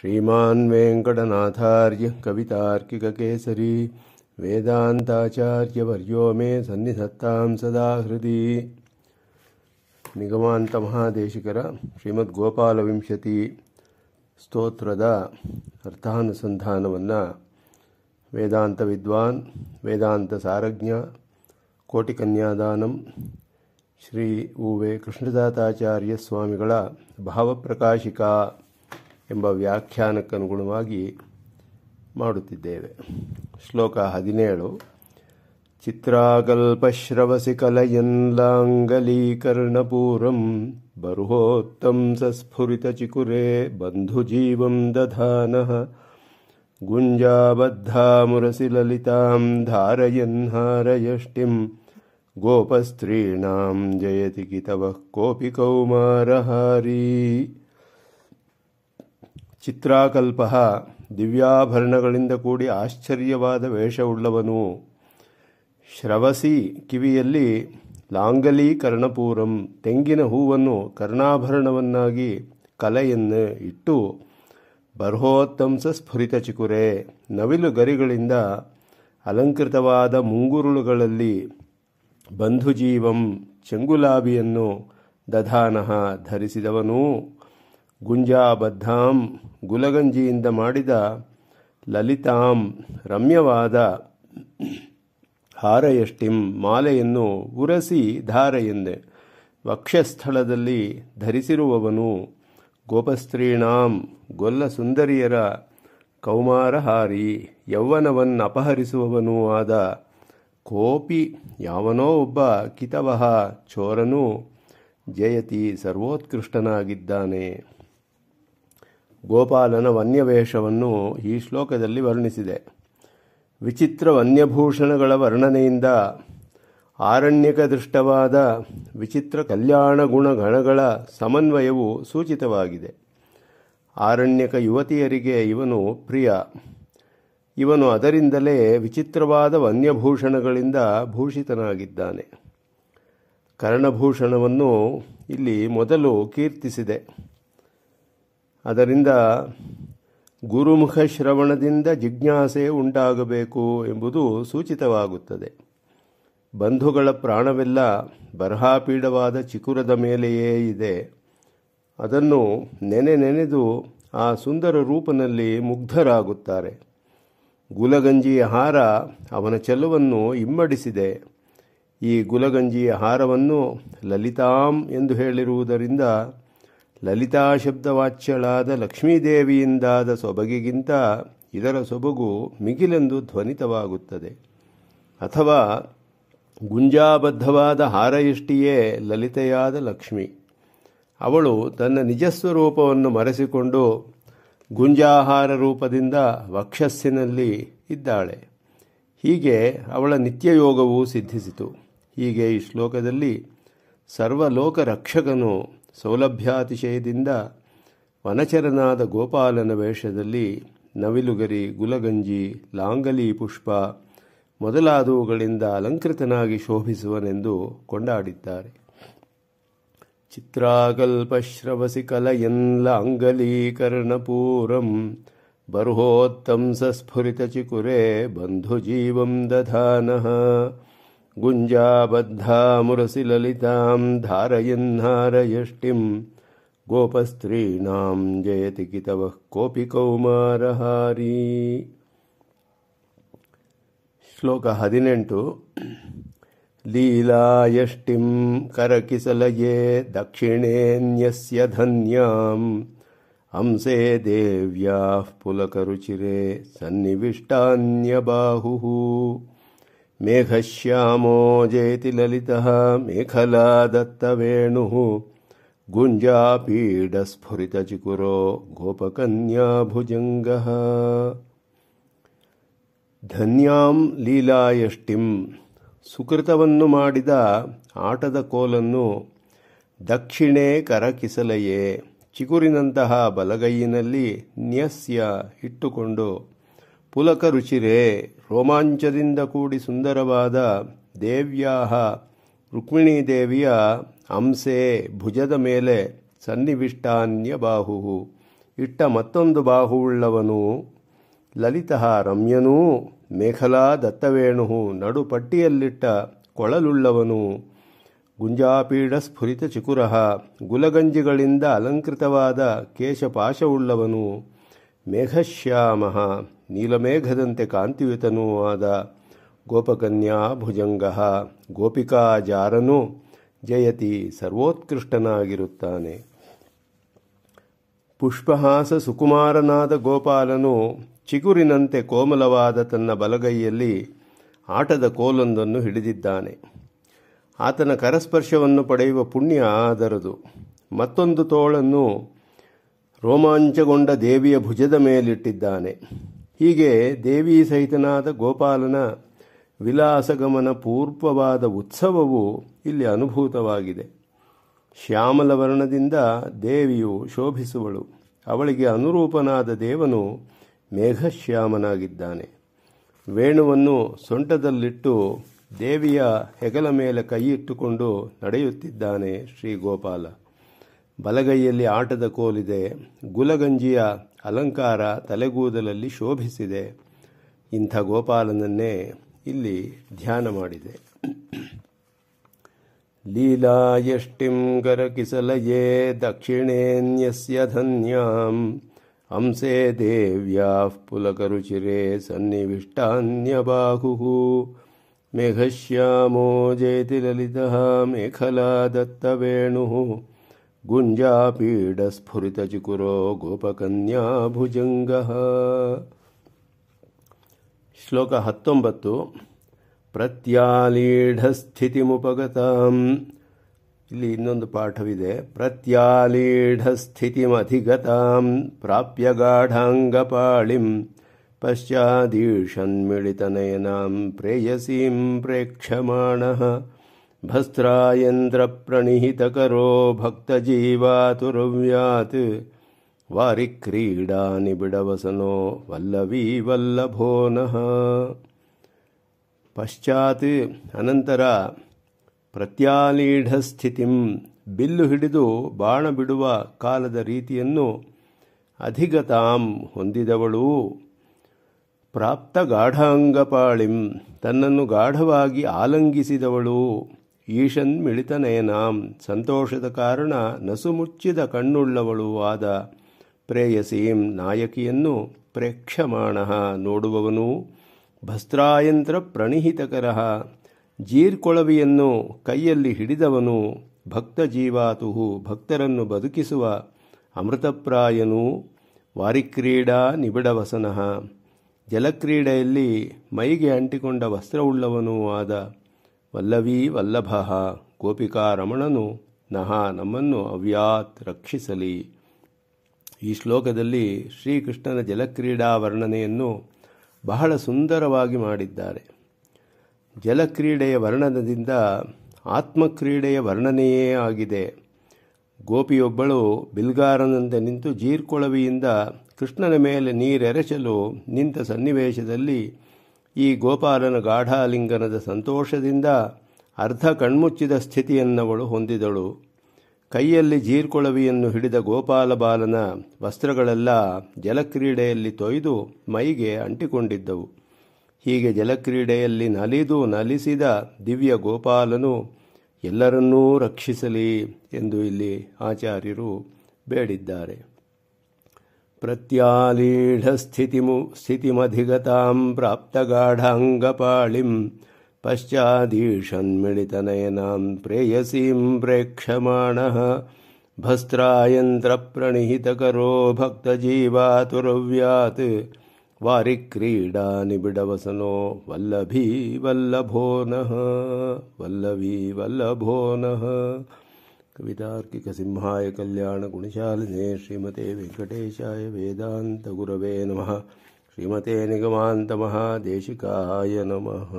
श्रीमान् वेङ्कटनाथार्य कवितार्किककेसरी वेदान्ताचार्यवर्यो मे सन्निधत्तां सदा ಶ್ರೀಮದ್ ನಿಗಮಾಂತಮಹಾದೇಶಿಕರ ವಿಂಶತಿ ಸ್ತೋತ್ರದ ಅರ್ಥಾನುಸಂಧಾನವನ್ನು ವೇದಾಂತ ವಿದ್ವಾನ್ ವೇದಾಂತ ಸಾರಜ್ಞ ಕನ್ಯಾದಾನಂ ಶ್ರೀ ಉವೆ ಕೃಷ್ಣದಾತಾಚಾರ್ಯ ಸ್ವಾಮಿಗಳ ಭಾವಪ್ರಕಾಶಿಕಾ ಎಂಬ ವ್ಯಾಖ್ಯಾನಕ್ಕನುಗುಣವಾಗಿ ಮಾಡುತ್ತಿದ್ದೇವೆ ಶ್ಲೋಕ ಹದಿನೇಳು ಚಿತ್ರಗಲ್ಪಶ್ರವಸಿ ಕಲಯನ್ಲಾಂಗಲೀಕರ್ಣಪೂರಂ ಬರುಹೋತ್ತಂ ಸಸ್ಫುರಿತ ಚಿಕುರೆ ಬಂಧುಜೀವಂ ದಧಾನಃ ಮುರಸಿ ಲಲಿತಾಂ ಧಾರಯನ್ ಹಾರಯಷ್ಟಿಂ ಗೋಪಸ್ತ್ರೀಣಾಂ ಜಯತಿ ಕಿತವಹ ಕೋಪಿ ಕೌಮಾರಹಾರೀ ಚಿತ್ರಾಕಲ್ಪ ದಿವ್ಯಾಭರಣಗಳಿಂದ ಕೂಡಿ ಆಶ್ಚರ್ಯವಾದ ವೇಷವುಳ್ಳವನು ಶ್ರವಸಿ ಕಿವಿಯಲ್ಲಿ ಲಾಂಗಲಿ ಕರ್ಣಪೂರಂ ತೆಂಗಿನ ಹೂವನ್ನು ಕರ್ಣಾಭರಣವನ್ನಾಗಿ ಕಲೆಯನ್ನು ಇಟ್ಟು ಬರ್ಹೋತ್ತಂಸ ಸ್ಫುರಿತ ಚಿಕುರೆ ನವಿಲು ಗರಿಗಳಿಂದ ಅಲಂಕೃತವಾದ ಮುಂಗುರುಳುಗಳಲ್ಲಿ ಬಂಧುಜೀವಂ ಚೆಂಗುಲಾಬಿಯನ್ನು ದಧಾನಃ ಧರಿಸಿದವನು ಗುಂಜಾಬದ್ಧಾಂ ಗುಲಗಂಜಿಯಿಂದ ಮಾಡಿದ ಲಲಿತಾಂ ರಮ್ಯವಾದ ಹಾರಯಷ್ಟಿಂ ಮಾಲೆಯನ್ನು ಉರಸಿ ಧಾರ ಎಂದೆ ವಕ್ಷಸ್ಥಳದಲ್ಲಿ ಧರಿಸಿರುವವನು ಗೋಪಸ್ತ್ರೀಣಾಂ ಗೊಲ್ಲ ಸುಂದರಿಯರ ಕೌಮಾರಹಾರಿ ಯೌವನವನ್ನು ಅಪಹರಿಸುವವನೂ ಆದ ಕೋಪಿ ಯಾವನೋ ಒಬ್ಬ ಕಿತವಹ ಚೋರನು ಜಯತಿ ಸರ್ವೋತ್ಕೃಷ್ಟನಾಗಿದ್ದಾನೆ ಗೋಪಾಲನ ವನ್ಯವೇಷವನ್ನು ಈ ಶ್ಲೋಕದಲ್ಲಿ ವರ್ಣಿಸಿದೆ ವಿಚಿತ್ರ ವನ್ಯಭೂಷಣಗಳ ವರ್ಣನೆಯಿಂದ ಆರಣ್ಯಕ ದೃಷ್ಟವಾದ ವಿಚಿತ್ರ ಕಲ್ಯಾಣ ಗುಣಗಣಗಳ ಸಮನ್ವಯವು ಸೂಚಿತವಾಗಿದೆ ಆರಣ್ಯಕ ಯುವತಿಯರಿಗೆ ಇವನು ಪ್ರಿಯ ಇವನು ಅದರಿಂದಲೇ ವಿಚಿತ್ರವಾದ ವನ್ಯಭೂಷಣಗಳಿಂದ ಭೂಷಿತನಾಗಿದ್ದಾನೆ ಕರ್ಣಭೂಷಣವನ್ನು ಇಲ್ಲಿ ಮೊದಲು ಕೀರ್ತಿಸಿದೆ ಅದರಿಂದ ಗುರುಮುಖ ಶ್ರವಣದಿಂದ ಜಿಜ್ಞಾಸೆ ಉಂಟಾಗಬೇಕು ಎಂಬುದು ಸೂಚಿತವಾಗುತ್ತದೆ ಬಂಧುಗಳ ಪ್ರಾಣವೆಲ್ಲ ಬರಹಾಪೀಡವಾದ ಚಿಕುರದ ಮೇಲೆಯೇ ಇದೆ ಅದನ್ನು ನೆನೆ ನೆನೆದು ಆ ಸುಂದರ ರೂಪನಲ್ಲಿ ಮುಗ್ಧರಾಗುತ್ತಾರೆ ಗುಲಗಂಜಿಯ ಹಾರ ಅವನ ಚೆಲುವನ್ನು ಇಮ್ಮಡಿಸಿದೆ ಈ ಗುಲಗಂಜಿಯ ಹಾರವನ್ನು ಲಲಿತಾಂ ಎಂದು ಹೇಳಿರುವುದರಿಂದ ಲಲಿತಾ ಲಕ್ಷ್ಮೀದೇವಿಯಿಂದಾದ ಸೊಬಗಿಗಿಂತ ಇದರ ಸೊಬಗು ಮಿಗಿಲೆಂದು ಧ್ವನಿತವಾಗುತ್ತದೆ ಅಥವಾ ಗುಂಜಾಬದ್ಧವಾದ ಹಾರಯಷ್ಟಿಯೇ ಲಲಿತೆಯಾದ ಲಕ್ಷ್ಮಿ ಅವಳು ತನ್ನ ನಿಜಸ್ವರೂಪವನ್ನು ಮರೆಸಿಕೊಂಡು ಗುಂಜಾಹಾರ ರೂಪದಿಂದ ವಕ್ಷಸ್ಸಿನಲ್ಲಿ ಇದ್ದಾಳೆ ಹೀಗೆ ಅವಳ ನಿತ್ಯಯೋಗವು ಸಿದ್ಧಿಸಿತು ಹೀಗೆ ಈ ಶ್ಲೋಕದಲ್ಲಿ ಸರ್ವಲೋಕ ರಕ್ಷಕನು ಸೌಲಭ್ಯಾತಿಶಯದಿಂದ ವನಚರನಾದ ಗೋಪಾಲನ ವೇಷದಲ್ಲಿ ನವಿಲುಗರಿ ಗುಲಗಂಜಿ ಲಾಂಗಲಿ ಪುಷ್ಪ ಮೊದಲಾದವುಗಳಿಂದ ಅಲಂಕೃತನಾಗಿ ಶೋಭಿಸುವನೆಂದು ಕೊಂಡಾಡಿದ್ದಾರೆ ಚಿತ್ರಾಕಲ್ಪಶ್ರವಸಿ ಸ್ಫುರಿತ ಬಂಧು ಬಂಧುಜೀವಂ ದಧಾನಃ गुञ्जाबद्धामुरसिललितां धारयन्नारयष्टिं गोपस्त्रीणां जयति कितवः कोऽपि कौमारहारी ಶ್ಲೋಕ ಹದಿನೆಂಟು ಲೀಲಾಯಷ್ಟಿಂ ಕರಕಿಸಲಯೇ ದಕ್ಷಿಣೇನ್ಯಸ್ಯ ಧನ್ಯಾಂ ಹಂಸೆ ದೇವ್ಯಾಃ ಪುಲಕರುಚಿರೆ ಸನ್ನಿವಿಷ್ಟಾನ್ಯಬಾಹುಃ ವೇಣು ಸ್ಫುರಿತ ಚಿಗುರೋ ಗೋಪಕನ್ಯಾ ಭುಜಂಗ ಧನ್ಯಾಂ ಲೀಲಾಯಷ್ಟಿಂ ಸುಕೃತವನ್ನು ಮಾಡಿದ ಆಟದ ಕೋಲನ್ನು ದಕ್ಷಿಣೆ ಕರಕಿಸಲೆಯೇ ಚಿಗುರಿನಂತಹ ಬಲಗೈಯಿನಲ್ಲಿ ನ್ಯಸ್ಯ ಇಟ್ಟುಕೊಂಡು ಪುಲಕ ರುಚಿರೇ ರೋಮಾಂಚದಿಂದ ಕೂಡಿ ಸುಂದರವಾದ ದೇವ್ಯಾಹ ರುಕ್ಮಿಣೀದೇವಿಯ ದೇವಿಯ ಅಂಸೆ ಭುಜದ ಮೇಲೆ ಸನ್ನಿವಿಷ್ಟಾನ್ಯ ಬಾಹು ಇಟ್ಟ ಮತ್ತೊಂದು ಬಾಹುವುಳ್ಳವನು ಲಲಿತ ರಮ್ಯನೂ ಮೇಖಲಾ ದತ್ತವೇಣು ನಡುಪಟ್ಟಿಯಲ್ಲಿಟ್ಟ ಕೊಳಲುಳ್ಳವನು ಗುಂಜಾಪೀಡ ಸ್ಫುರಿತ ಚಿಕುರ ಗುಲಗಂಜಿಗಳಿಂದ ಅಲಂಕೃತವಾದ ಕೇಶಪಾಶವುಳ್ಳವನು ಮೇಘಶ್ಯಾಮ ನೀಲಮೇಘದಂತೆ ಕಾಂತಿಯುತನೂ ಆದ ಗೋಪಕನ್ಯಾ ಭುಜಂಗ ಗೋಪಿಕಾ ಜಾರನು ಜಯತಿ ಸರ್ವೋತ್ಕೃಷ್ಟನಾಗಿರುತ್ತಾನೆ ಪುಷ್ಪಹಾಸ ಸುಕುಮಾರನಾದ ಗೋಪಾಲನು ಚಿಗುರಿನಂತೆ ಕೋಮಲವಾದ ತನ್ನ ಬಲಗೈಯಲ್ಲಿ ಆಟದ ಕೋಲೊಂದನ್ನು ಹಿಡಿದಿದ್ದಾನೆ ಆತನ ಕರಸ್ಪರ್ಶವನ್ನು ಪಡೆಯುವ ಪುಣ್ಯ ಆದರದು ಮತ್ತೊಂದು ತೋಳನ್ನು ರೋಮಾಂಚಗೊಂಡ ದೇವಿಯ ಭುಜದ ಮೇಲಿಟ್ಟಿದ್ದಾನೆ ಹೀಗೆ ದೇವಿ ಸಹಿತನಾದ ಗೋಪಾಲನ ವಿಲಾಸಗಮನ ಪೂರ್ವವಾದ ಉತ್ಸವವು ಇಲ್ಲಿ ಅನುಭೂತವಾಗಿದೆ ಶ್ಯಾಮಲ ವರ್ಣದಿಂದ ದೇವಿಯು ಶೋಭಿಸುವಳು ಅವಳಿಗೆ ಅನುರೂಪನಾದ ದೇವನು ಮೇಘಶ್ಯಾಮನಾಗಿದ್ದಾನೆ ವೇಣುವನ್ನು ಸೊಂಟದಲ್ಲಿಟ್ಟು ದೇವಿಯ ಹೆಗಲ ಮೇಲೆ ಕೈಯಿಟ್ಟುಕೊಂಡು ನಡೆಯುತ್ತಿದ್ದಾನೆ ಶ್ರೀ ಗೋಪಾಲ ಬಲಗೈಯಲ್ಲಿ ಆಟದ ಕೋಲಿದೆ ಗುಲಗಂಜಿಯ ಅಲಂಕಾರ ತಲೆಗೂದಲಲ್ಲಿ ಶೋಭಿಸಿದೆ ಇಂಥ ಗೋಪಾಲನನ್ನೇ ಇಲ್ಲಿ ಧ್ಯಾನ ಮಾಡಿದೆ ಲೀಲಾಯಷ್ಟಿಂ ಕರಕಿಸಲಯೇ ದಕ್ಷಿಣೇನ್ಯಸ್ಯ ಧನ್ಯಾಂ ಅಂಸೆ ದೇವ್ಯಾ ಪುಲಕರುಚಿರೆ ಸನ್ನಿವಿಷ್ಟಾನ್ಯಬಾಹು ಮೇಘಶ್ಯಾಮೋ ಜಯತಿ ಲಲಿತ ಮೇಖಲಾ ದತ್ತವೇಣು गुञ्जापीडस्फुरितचिकुरो ಗೋಪಕನ್ಯಾ ಭುಜಂಗಃ ಶ್ಲೋಕ ಹತ್ತೊಂಬತ್ತು ಪ್ರತ್ಯಾಲೀಢಸ್ಥಿತಿಮುಪಗತಾಂ ಇಲ್ಲಿ ಇನ್ನೊಂದು ಪಾಠವಿದೆ ಪ್ರತ್ಯಾಲೀಢಸ್ಥಿತಿಮಧಿಗತಾಂ ಪ್ರಾಪ್ಯ ಗಾಢಾಂಗಪಾಳಿಂ ಪಶ್ಚಾದೀಷನ್ಮಿಳಿತನಯನಾಂ ಪ್ರೇಯಸೀಂ ಪ್ರೇಕ್ಷಮಾಣಃ भस्त्रायन्द्रप्रणिहितकरो भक्तजीवातुरव्यात् वारिक्रीडानिबिडवसनो वल्लवी वल्लभो नः ಪಶ್ಚಾತ್ ಅನಂತರ ಪ್ರತ್ಯಾಲೀಢ ಸ್ಥಿತಿಂ ಬಿಲ್ಲು ಹಿಡಿದು ಬಾಣ ಬಿಡುವ ಕಾಲದ ರೀತಿಯನ್ನು ಅಧಿಗತಾಂ ಹೊಂದಿದವಳು ಪ್ರಾಪ್ತ ಗಾಢಾಂಗಪಾಳಿಂ ತನ್ನನ್ನು ಗಾಢವಾಗಿ ಆಲಂಗಿಸಿದವಳು ಈಶನ್ ಮಿಳಿತನಯನಾಂ ಸಂತೋಷದ ಕಾರಣ ನಸುಮುಚ್ಚಿದ ಕಣ್ಣುಳ್ಳವಳು ಆದ ಪ್ರೇಯಸೀಂ ನಾಯಕಿಯನ್ನು ಪ್ರೇಕ್ಷಮಾಣ ನೋಡುವವನು ಭಸ್ತ್ರಾಯಂತ್ರ ಪ್ರಣಿಹಿತಕರ ಜೀರ್ಕೊಳವಿಯನ್ನು ಕೈಯಲ್ಲಿ ಹಿಡಿದವನು ಭಕ್ತ ಜೀವಾತುಹು ಭಕ್ತರನ್ನು ಬದುಕಿಸುವ ಅಮೃತಪ್ರಾಯನು ವಾರಿಕ್ರೀಡಾ ನಿಬಿಡವಸನಃ ಜಲಕ್ರೀಡೆಯಲ್ಲಿ ಮೈಗೆ ಅಂಟಿಕೊಂಡ ವಸ್ತ್ರವುಳ್ಳವನೂ ಆದ ವಲ್ಲವೀ ವಲ್ಲಭ ಗೋಪಿಕಾರಮಣನು ನಹ ನಮ್ಮನ್ನು ಅವ್ಯಾತ್ ರಕ್ಷಿಸಲಿ ಈ ಶ್ಲೋಕದಲ್ಲಿ ಶ್ರೀಕೃಷ್ಣನ ಜಲಕ್ರೀಡಾ ವರ್ಣನೆಯನ್ನು ಬಹಳ ಸುಂದರವಾಗಿ ಮಾಡಿದ್ದಾರೆ ಜಲಕ್ರೀಡೆಯ ವರ್ಣನದಿಂದ ಆತ್ಮಕ್ರೀಡೆಯ ವರ್ಣನೆಯೇ ಆಗಿದೆ ಗೋಪಿಯೊಬ್ಬಳು ಬಿಲ್ಗಾರನಂತೆ ನಿಂತು ಜೀರ್ಕೊಳವಿಯಿಂದ ಕೃಷ್ಣನ ಮೇಲೆ ನೀರೆರೆಚಲು ನಿಂತ ಸನ್ನಿವೇಶದಲ್ಲಿ ಈ ಗೋಪಾಲನ ಗಾಢಾಲಿಂಗನದ ಸಂತೋಷದಿಂದ ಅರ್ಧ ಕಣ್ಮುಚ್ಚಿದ ಸ್ಥಿತಿಯನ್ನವಳು ಹೊಂದಿದಳು ಕೈಯಲ್ಲಿ ಜೀರ್ಕೊಳವಿಯನ್ನು ಹಿಡಿದ ಗೋಪಾಲ ಬಾಲನ ವಸ್ತ್ರಗಳೆಲ್ಲ ಜಲಕ್ರೀಡೆಯಲ್ಲಿ ತೊಯ್ದು ಮೈಗೆ ಅಂಟಿಕೊಂಡಿದ್ದವು ಹೀಗೆ ಜಲಕ್ರೀಡೆಯಲ್ಲಿ ನಲಿದು ನಲಿಸಿದ ದಿವ್ಯ ಗೋಪಾಲನು ಎಲ್ಲರನ್ನೂ ರಕ್ಷಿಸಲಿ ಎಂದು ಇಲ್ಲಿ ಆಚಾರ್ಯರು ಬೇಡಿದ್ದಾರೆ प्रत्यालीढस्थितिमु स्थितिमधिगताम् प्राप्तगाढाङ्गपाळिम् पश्चादीषन्मिळितनयनाम् प्रेयसीम् प्रेक्षमाणः भस्त्रायन्त्रप्रणिहितकरो भक्तजीवातुरव्यात् निबिडवसनो वल्लभी वल्लभोनः वल्लभी वल्लभोनः कवितार्किकसिंहाय कल्याणगुणशालिने श्रीमते वेङ्कटेशाय वेदान्तगुरवे नमः श्रीमते निगमान्तमः देशिकाय नमः